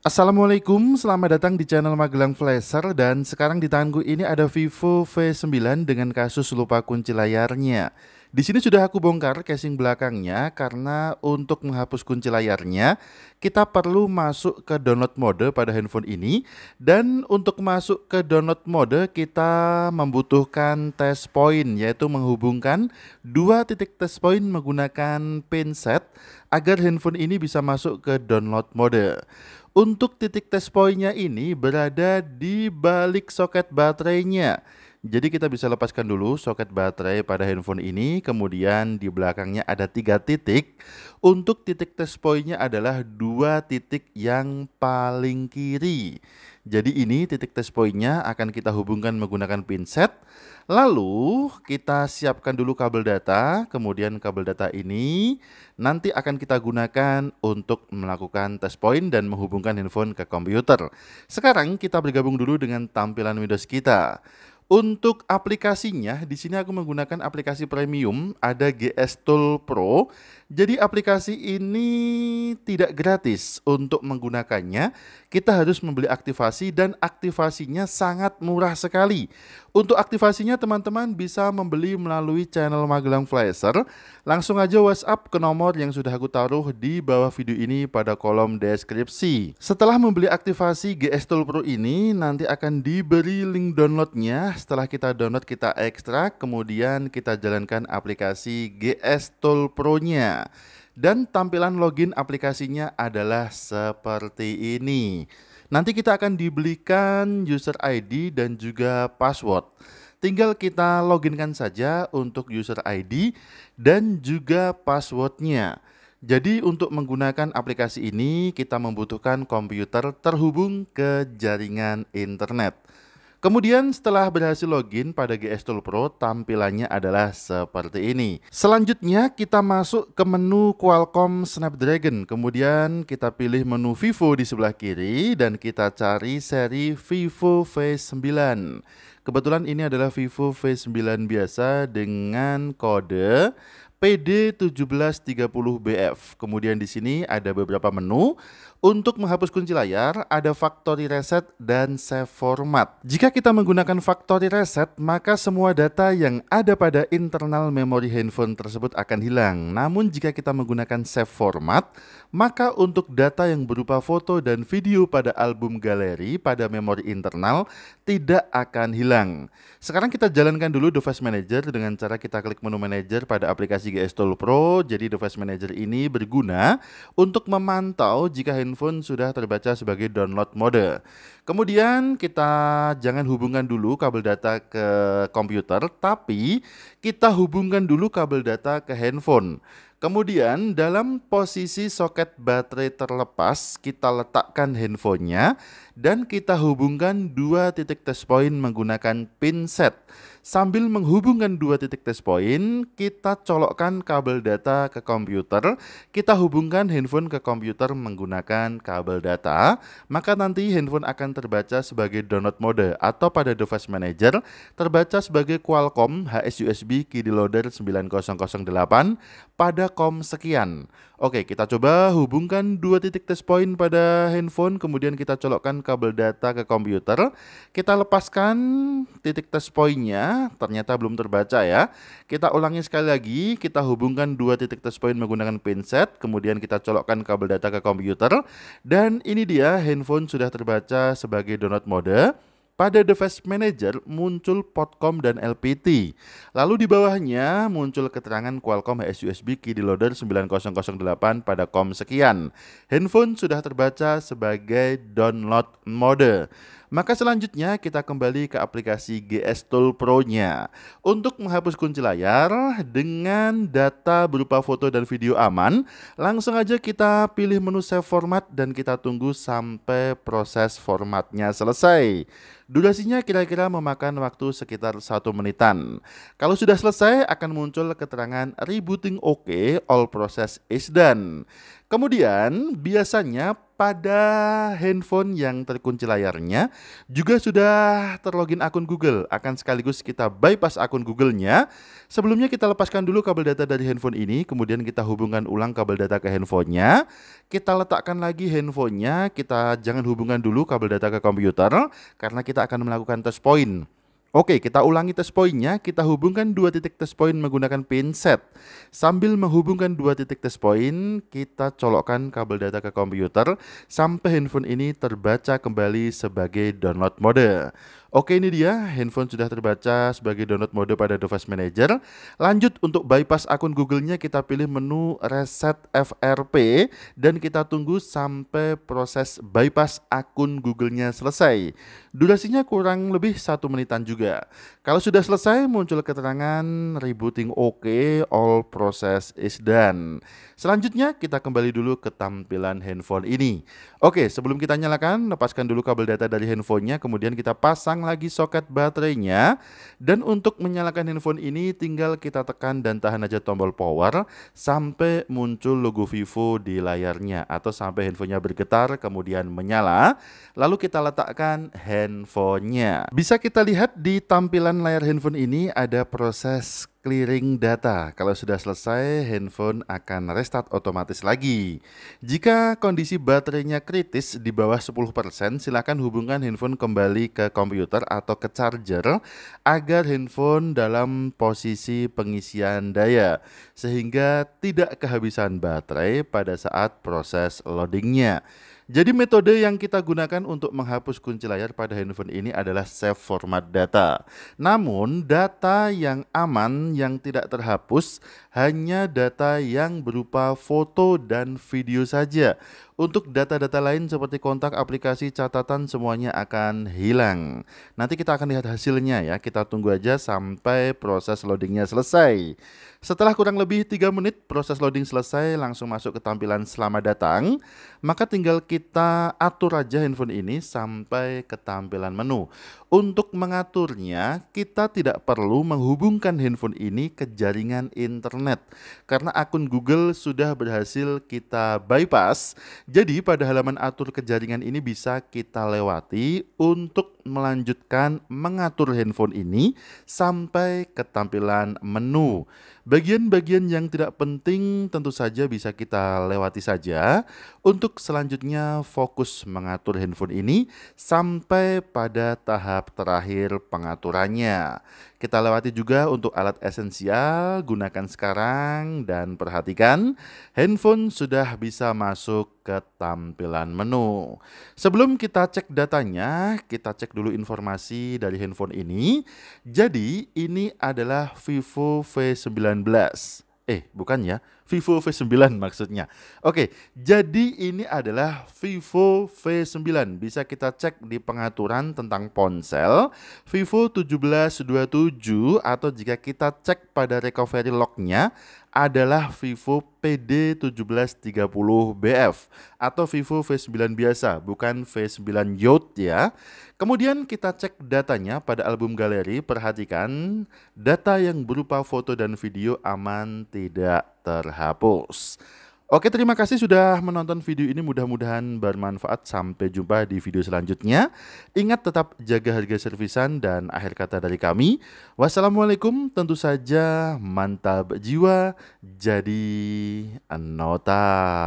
Assalamualaikum, selamat datang di channel Magelang Flasher dan sekarang di tanganku ini ada Vivo V9 dengan kasus lupa kunci layarnya. Di sini sudah aku bongkar casing belakangnya karena untuk menghapus kunci layarnya kita perlu masuk ke download mode pada handphone ini dan untuk masuk ke download mode kita membutuhkan test point yaitu menghubungkan dua titik test point menggunakan pin set agar handphone ini bisa masuk ke download mode. Untuk titik test pointnya ini berada di balik soket baterainya. Jadi kita bisa lepaskan dulu soket baterai pada handphone ini, kemudian di belakangnya ada tiga titik. Untuk titik test pointnya adalah dua titik yang paling kiri. Jadi ini titik test pointnya akan kita hubungkan menggunakan pinset. Lalu kita siapkan dulu kabel data, kemudian kabel data ini nanti akan kita gunakan untuk melakukan test point dan menghubungkan handphone ke komputer. Sekarang kita bergabung dulu dengan tampilan Windows kita. Untuk aplikasinya, di sini aku menggunakan aplikasi premium, ada GS Tool Pro. Jadi aplikasi ini tidak gratis untuk menggunakannya kita harus membeli aktivasi dan aktivasinya sangat murah sekali. Untuk aktivasinya teman-teman bisa membeli melalui channel Magelang Flasher. Langsung aja WhatsApp ke nomor yang sudah aku taruh di bawah video ini pada kolom deskripsi. Setelah membeli aktivasi GS Tool Pro ini nanti akan diberi link downloadnya. Setelah kita download kita ekstrak kemudian kita jalankan aplikasi GS Tool Pro-nya dan tampilan login aplikasinya adalah seperti ini. Nanti kita akan dibelikan user ID dan juga password. Tinggal kita loginkan saja untuk user ID dan juga passwordnya. Jadi untuk menggunakan aplikasi ini kita membutuhkan komputer terhubung ke jaringan internet. Kemudian setelah berhasil login pada GS Tool Pro, tampilannya adalah seperti ini. Selanjutnya kita masuk ke menu Qualcomm Snapdragon, kemudian kita pilih menu Vivo di sebelah kiri dan kita cari seri Vivo V9. Kebetulan ini adalah Vivo V9 biasa dengan kode PD1730BF. Kemudian di sini ada beberapa menu. Untuk menghapus kunci layar, ada factory reset dan save format. Jika kita menggunakan factory reset, maka semua data yang ada pada internal memori handphone tersebut akan hilang. Namun jika kita menggunakan save format, maka untuk data yang berupa foto dan video pada album galeri pada memori internal tidak akan hilang. Sekarang kita jalankan dulu device manager dengan cara kita klik menu manager pada aplikasi 3S Tool Pro, jadi device manager ini berguna untuk memantau jika handphone sudah terbaca sebagai download mode. Kemudian kita jangan hubungkan dulu kabel data ke komputer, tapi kita hubungkan dulu kabel data ke handphone. Kemudian dalam posisi soket baterai terlepas, kita letakkan handphonenya dan kita hubungkan dua titik test point menggunakan pin set. Sambil menghubungkan dua titik test point, kita colokkan kabel data ke komputer, kita hubungkan handphone ke komputer menggunakan kabel data, maka nanti handphone akan terbaca sebagai download mode atau pada device manager terbaca sebagai Qualcomm HSUSB KidiLoader Loader 9008 pada 3,3 sekian. Oke, kita coba hubungkan dua titik test point pada handphone, kemudian kita colokkan kabel data ke komputer. Kita lepaskan titik test pointnya, ternyata belum terbaca ya. Kita ulangi sekali lagi, kita hubungkan dua titik test point menggunakan pinset, kemudian kita colokkan kabel data ke komputer. Dan ini dia, handphone sudah terbaca sebagai download mode. Pada device manager muncul Potcom dan LPT. Lalu di bawahnya muncul keterangan Qualcomm HSUSB key loader 9008 pada COM sekian. Handphone sudah terbaca sebagai download mode. Maka selanjutnya kita kembali ke aplikasi GS Tool Pro-nya. Untuk menghapus kunci layar dengan data berupa foto dan video aman, langsung aja kita pilih menu save format dan kita tunggu sampai proses formatnya selesai. Durasinya kira-kira memakan waktu sekitar satu menitan. Kalau sudah selesai akan muncul keterangan rebooting OK, all process is done. Kemudian biasanya pada handphone yang terkunci layarnya juga sudah terlogin akun Google. Akan sekaligus kita bypass akun Google-nya. Sebelumnya kita lepaskan dulu kabel data dari handphone ini, kemudian kita hubungkan ulang kabel data ke handphonenya. Kita letakkan lagi handphonenya, kita jangan hubungkan dulu kabel data ke komputer karena kita akan melakukan touch point. Oke, kita ulangi test poinnya. Kita hubungkan dua titik test point menggunakan pinset. Sambil menghubungkan dua titik test point, kita colokkan kabel data ke komputer sampai handphone ini terbaca kembali sebagai download mode. Oke ini dia, handphone sudah terbaca sebagai download mode pada device manager. Lanjut untuk bypass akun Google-nya kita pilih menu reset FRP dan kita tunggu sampai proses bypass akun Google-nya selesai. Durasinya kurang lebih satu menitan juga. Kalau sudah selesai muncul keterangan rebooting OK, all process is done. Selanjutnya kita kembali dulu ke tampilan handphone ini. Oke, sebelum kita nyalakan, lepaskan dulu kabel data dari handphonenya, kemudian kita pasang pasang lagi soket baterainya. Dan untuk menyalakan handphone ini tinggal kita tekan dan tahan aja tombol power sampai muncul logo Vivo di layarnya atau sampai handphonenya bergetar kemudian menyala. Lalu kita letakkan handphonenya. Bisa kita lihat di tampilan layar handphone ini ada proses clearing data. Kalau sudah selesai, handphone akan restart otomatis lagi. Jika kondisi baterainya kritis di bawah 10%, silakan hubungkan handphone kembali ke komputer atau ke charger agar handphone dalam posisi pengisian daya sehingga tidak kehabisan baterai pada saat proses loadingnya. Jadi metode yang kita gunakan untuk menghapus kunci layar pada handphone ini adalah save format data. Namun data yang aman yang tidak terhapus hanya data yang berupa foto dan video saja. Untuk data-data lain seperti kontak, aplikasi, catatan semuanya akan hilang. Nanti kita akan lihat hasilnya ya. Kita tunggu aja sampai proses loadingnya selesai. Setelah kurang lebih tiga menit proses loading selesai langsung masuk ke tampilan selamat datang. Maka tinggal kita atur aja handphone ini sampai ke tampilan menu. Untuk mengaturnya, kita tidak perlu menghubungkan handphone ini ke jaringan internet karena akun Google sudah berhasil kita bypass. Jadi pada halaman atur ke jaringan ini bisa kita lewati untuk melanjutkan mengatur handphone ini sampai ke tampilan menu. Bagian-bagian yang tidak penting tentu saja bisa kita lewati saja. Untuk selanjutnya fokus mengatur handphone ini sampai pada tahap tahap terakhir pengaturannya. Kita lewati juga untuk alat esensial, gunakan sekarang dan perhatikan handphone sudah bisa masuk ke tampilan menu. Sebelum kita cek datanya, kita cek dulu informasi dari handphone ini. Jadi ini adalah Vivo V19. Eh, bukan ya, Vivo V9 maksudnya. Oke, jadi ini adalah Vivo V9. Bisa kita cek di pengaturan tentang ponsel Vivo 1727 atau jika kita cek pada recovery lognya adalah Vivo PD1730BF atau Vivo V9 biasa, bukan V9 Yot, ya. Kemudian kita cek datanya pada album galeri, perhatikan data yang berupa foto dan video aman tidak terhapus. Oke, terima kasih sudah menonton video ini. Mudah-mudahan bermanfaat. Sampai jumpa di video selanjutnya. Ingat tetap jaga harga servisan dan akhir kata dari kami. Wassalamualaikum. Tentu saja mantap jiwa. Jadi nota.